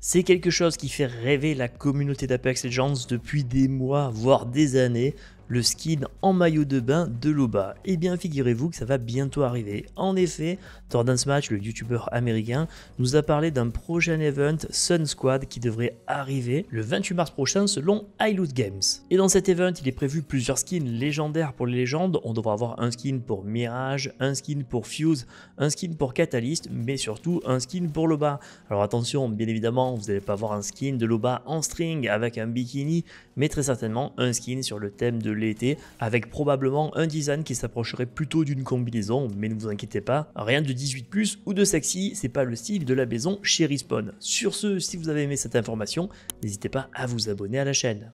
C'est quelque chose qui fait rêver la communauté d'Apex Legends depuis des mois, voire des années le skin en maillot de bain de Loba. Et eh bien figurez-vous que ça va bientôt arriver. En effet, Tordance match le youtubeur américain, nous a parlé d'un prochain event Sun Squad qui devrait arriver le 28 mars prochain selon iLoot Games. Et dans cet event, il est prévu plusieurs skins légendaires pour les légendes. On devra avoir un skin pour Mirage, un skin pour Fuse, un skin pour Catalyst, mais surtout un skin pour Loba. Alors attention, bien évidemment, vous n'allez pas avoir un skin de Loba en string avec un bikini, mais très certainement un skin sur le thème de l'été avec probablement un design qui s'approcherait plutôt d'une combinaison, mais ne vous inquiétez pas, rien de 18+, ou de sexy, c'est pas le style de la maison chez Respawn. Sur ce, si vous avez aimé cette information, n'hésitez pas à vous abonner à la chaîne.